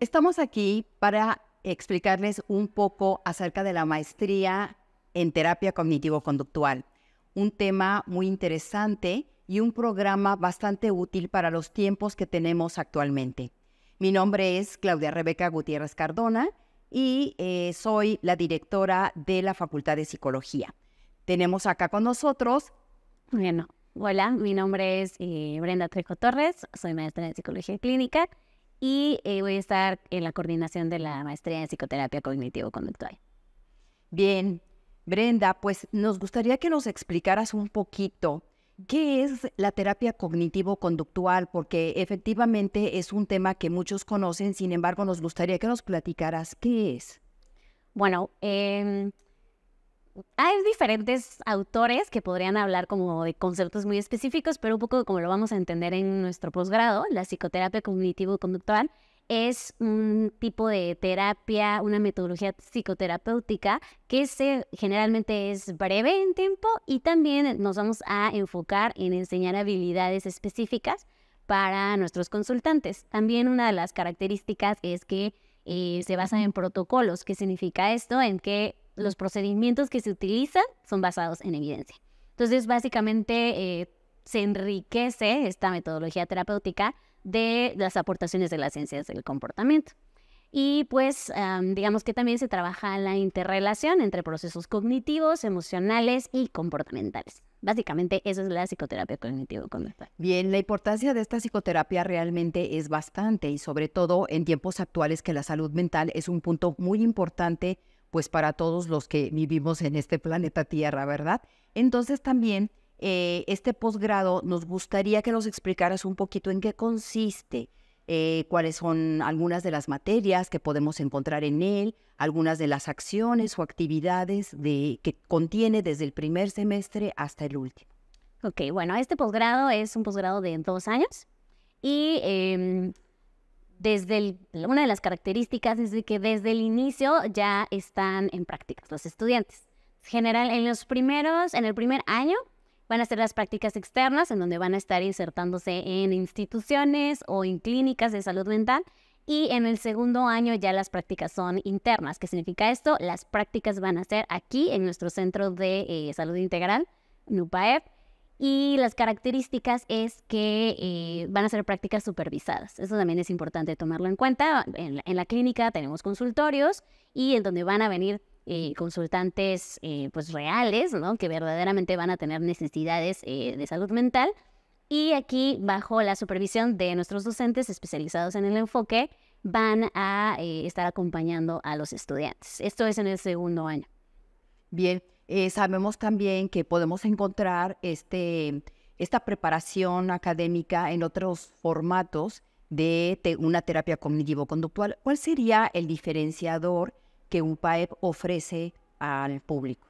Estamos aquí para explicarles un poco acerca de la maestría en terapia cognitivo-conductual, un tema muy interesante y un programa bastante útil para los tiempos que tenemos actualmente. Mi nombre es Claudia Rebeca Gutiérrez Cardona y eh, soy la directora de la Facultad de Psicología. Tenemos acá con nosotros... Bueno, hola, mi nombre es eh, Brenda Trejo Torres, soy maestra en Psicología Clínica y eh, voy a estar en la coordinación de la maestría en psicoterapia cognitivo-conductual. Bien, Brenda, pues nos gustaría que nos explicaras un poquito qué es la terapia cognitivo-conductual, porque efectivamente es un tema que muchos conocen, sin embargo nos gustaría que nos platicaras qué es. Bueno, eh, hay diferentes autores que podrían hablar como de conceptos muy específicos, pero un poco como lo vamos a entender en nuestro posgrado, la psicoterapia cognitivo-conductual es un tipo de terapia, una metodología psicoterapéutica que se, generalmente es breve en tiempo y también nos vamos a enfocar en enseñar habilidades específicas para nuestros consultantes. También una de las características es que eh, se basa en protocolos. ¿Qué significa esto? En que los procedimientos que se utilizan son basados en evidencia. Entonces, básicamente eh, se enriquece esta metodología terapéutica de las aportaciones de las ciencias del comportamiento. Y pues digamos que también se trabaja la interrelación entre procesos cognitivos, emocionales y comportamentales. Básicamente eso es la psicoterapia cognitivo-conductual. Bien, la importancia de esta psicoterapia realmente es bastante y sobre todo en tiempos actuales que la salud mental es un punto muy importante pues para todos los que vivimos en este planeta Tierra, ¿verdad? Entonces también eh, este posgrado nos gustaría que nos explicaras un poquito en qué consiste, eh, cuáles son algunas de las materias que podemos encontrar en él, algunas de las acciones o actividades de, que contiene desde el primer semestre hasta el último. Ok, bueno, este posgrado es un posgrado de dos años y em, desde el, una de las características es que desde el inicio ya están en prácticas los estudiantes. General, en los primeros, en el primer año, van a ser las prácticas externas, en donde van a estar insertándose en instituciones o en clínicas de salud mental. Y en el segundo año ya las prácticas son internas. ¿Qué significa esto? Las prácticas van a ser aquí en nuestro centro de eh, salud integral, NUPAEP y las características es que eh, van a ser prácticas supervisadas. Eso también es importante tomarlo en cuenta. En la, clínica tenemos consultorios y en donde van a venir eh, consultantes eh, pues reales, ¿no? que verdaderamente van a tener necesidades de salud mental. Y aquí, bajo la supervisión de nuestros docentes especializados en el enfoque, van a estar acompañando a los estudiantes. Esto es en el segundo año. Bien. Eh, sabemos también que podemos encontrar este, esta preparación académica en otros formatos de una terapia cognitivo-conductual. ¿Cuál sería el diferenciador que un PAEP ofrece al público?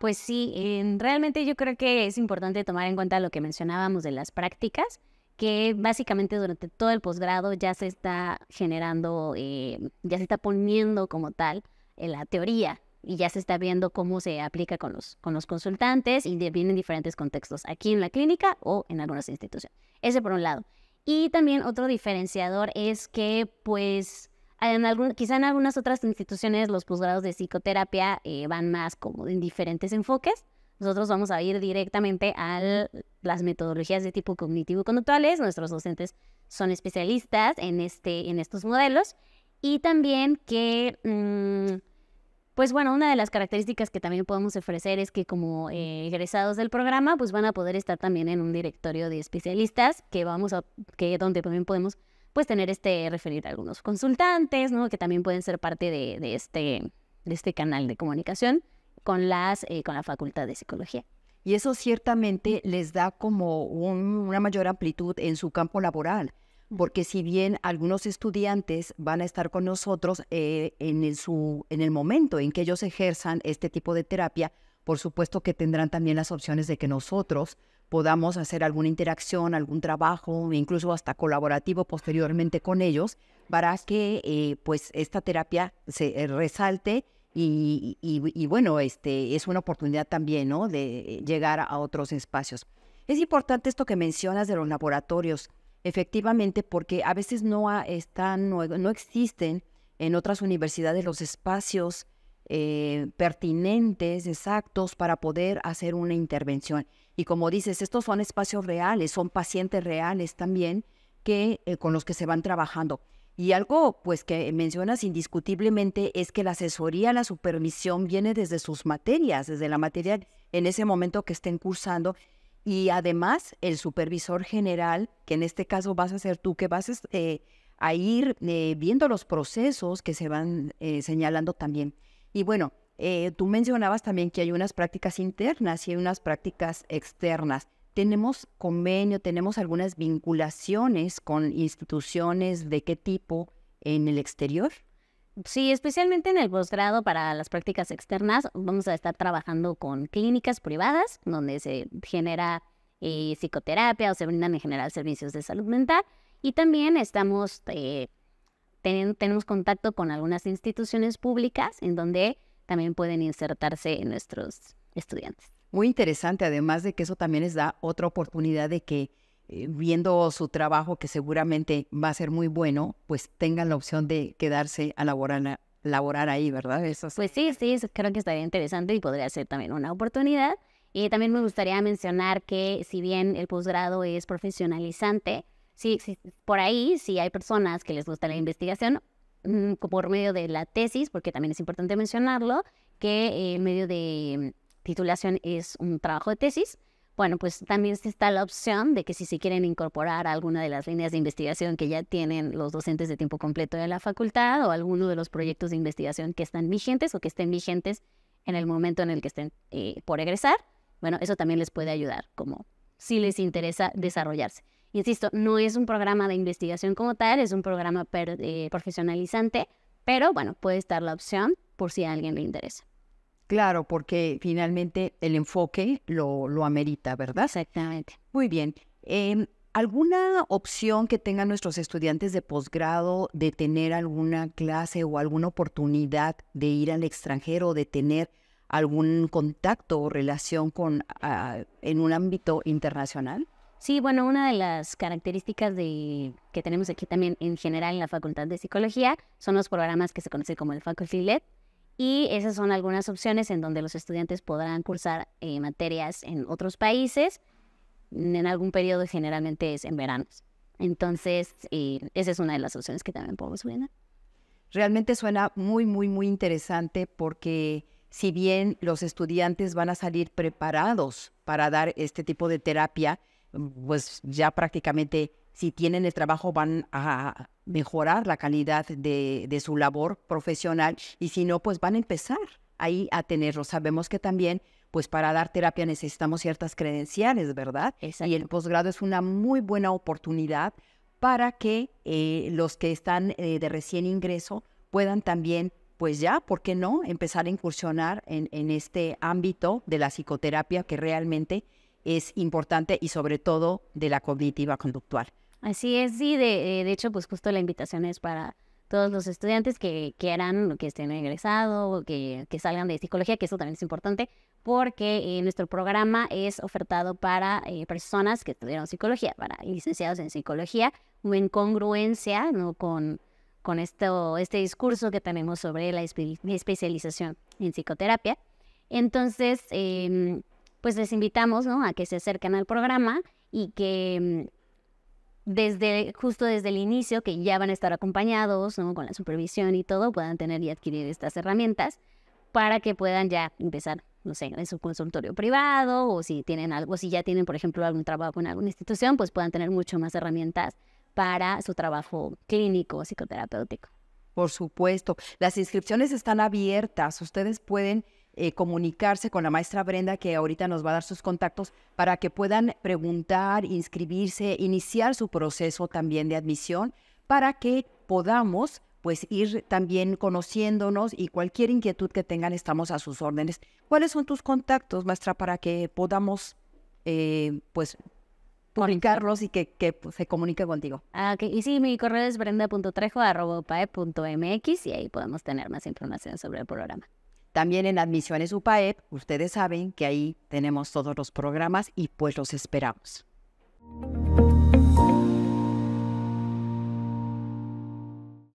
Pues sí, realmente yo creo que es importante tomar en cuenta lo que mencionábamos de las prácticas, que básicamente durante todo el posgrado ya se está generando, eh, ya se está poniendo como tal eh, la teoría y ya se está viendo cómo se aplica con los, con los consultantes y vienen diferentes contextos, aquí en la clínica o en algunas instituciones. Ese por un lado. Y también otro diferenciador es que, pues, en algún, quizá en algunas otras instituciones los posgrados de psicoterapia eh, van más como en diferentes enfoques. Nosotros vamos a ir directamente a las metodologías de tipo cognitivo-conductuales. Nuestros docentes son especialistas en, este, en estos modelos. Y también que... Mm, pues bueno, una de las características que también podemos ofrecer es que como eh, egresados del programa, pues van a poder estar también en un directorio de especialistas que vamos a, que donde también podemos pues tener este, referir a algunos consultantes, ¿no? Que también pueden ser parte de, de este, de este canal de comunicación con las, eh, con la Facultad de Psicología. Y eso ciertamente les da como una mayor amplitud en su campo laboral porque si bien algunos estudiantes van a estar con nosotros eh, en, el su, en el momento en que ellos ejerzan este tipo de terapia, por supuesto que tendrán también las opciones de que nosotros podamos hacer alguna interacción, algún trabajo, incluso hasta colaborativo posteriormente con ellos, para que eh, pues esta terapia se eh, resalte y, y, bueno, este, es una oportunidad también ¿no? de llegar a otros espacios. Es importante esto que mencionas de los laboratorios efectivamente porque a veces no, están, no, existen en otras universidades los espacios eh, pertinentes, exactos, para poder hacer una intervención. Y como dices, estos son espacios reales, son pacientes reales también que, eh, con los que se van trabajando. Y algo pues que mencionas indiscutiblemente es que la asesoría, la supervisión viene desde sus materias, desde la materia en ese momento que estén cursando y además, el supervisor general, que en este caso vas a ser tú, que vas este, a ir eh, viendo los procesos que se van eh, señalando también. Y bueno, eh, tú mencionabas también que hay unas prácticas internas y hay unas prácticas externas. ¿Tenemos convenio, tenemos algunas vinculaciones con instituciones de qué tipo en el exterior? Sí, especialmente en el posgrado para las prácticas externas, vamos a estar trabajando con clínicas privadas donde se genera eh, psicoterapia o se brindan en general servicios de salud mental y también estamos, eh, tenemos contacto con algunas instituciones públicas en donde también pueden insertarse nuestros estudiantes. Muy interesante, además de que eso también les da otra oportunidad de que eh, viendo su trabajo que seguramente va a ser muy bueno, pues tengan la opción de quedarse a laborar, ahí, ¿verdad? Eso Pues sí, sí, creo que estaría interesante y podría ser también una oportunidad. Y también me gustaría mencionar que si bien el posgrado es profesionalizante, sí, por ahí si hay personas que les gusta la investigación mm, por medio de la tesis, porque también es importante mencionarlo, que el eh, medio de mm, titulación es un trabajo de tesis bueno, pues también está la opción de que si se quieren incorporar a alguna de las líneas de investigación que ya tienen los docentes de tiempo completo de la facultad o alguno de los proyectos de investigación que están vigentes o que estén vigentes en el momento en el que estén eh, por egresar, bueno, eso también les puede ayudar como si les interesa desarrollarse. Insisto, no es un programa de investigación como tal, es un programa eh, profesionalizante, pero bueno, puede estar la opción por si a alguien le interesa. Claro, porque finalmente el enfoque lo, lo amerita, ¿verdad? Exactamente. Muy bien. Em, ¿Alguna opción que tengan nuestros estudiantes de posgrado de tener alguna clase o alguna oportunidad de ir al extranjero, de tener algún contacto o relación con ah, en un ámbito internacional? Sí, bueno, una de las características de, que tenemos aquí también en general en la Facultad de Psicología son los programas que se conocen como el Faculty LED, y esas son algunas opciones en donde los estudiantes podrán cursar eh, materias en otros países. En algún periodo generalmente es en verano. Entonces, eh, esa es una de las opciones que también podemos brindar. Realmente suena muy, muy, muy interesante porque si bien los estudiantes van a salir preparados para dar este tipo de terapia, pues ya prácticamente si tienen el trabajo van a mejorar la calidad de, su labor profesional y si no, pues van a empezar ahí a tenerlo. Sabemos que también pues para dar terapia necesitamos ciertas credenciales, ¿verdad? Y el posgrado es una muy buena oportunidad para que eh, los que están eh, de recién ingreso puedan también, pues ya, ¿por qué no?, empezar a incursionar en, este ámbito de la psicoterapia que realmente es importante y sobre todo de la cognitiva conductual. Así es, sí, eh, de, hecho, pues justo la invitación es para todos los estudiantes que quieran, que estén egresado, o que, salgan de psicología, que eso también es importante, porque eh, nuestro programa es ofertado para eh, personas que estudiaron psicología, para licenciados en psicología, o en congruencia ¿no? con, con esto, este discurso que tenemos sobre la especialización en psicoterapia. Entonces, em, pues les invitamos a que se acerquen al programa y que desde justo desde el inicio, que ya van a estar acompañados con la supervisión y todo, puedan tener y adquirir estas herramientas para que puedan ya empezar, no sé, en su consultorio privado o si tienen algo, si ya tienen, por ejemplo, algún trabajo en alguna institución, pues puedan tener mucho más herramientas para su trabajo clínico, psicoterapéutico. Por supuesto, las inscripciones están abiertas, ustedes pueden eh, comunicarse con la maestra Brenda, que ahorita nos va a dar sus contactos, para que puedan preguntar, inscribirse, iniciar su proceso también de admisión, para que podamos pues ir también conociéndonos y cualquier inquietud que tengan estamos a sus órdenes. ¿Cuáles son tus contactos, maestra, para que podamos eh, pues publicarlos y que, pues, se comunique contigo. Ah, Y sí, mi correo es brenda.trejo.pae.mx y ahí podemos tener más información sobre el programa. También en Admisiones UPAEP, ustedes saben que ahí tenemos todos los programas y pues los esperamos.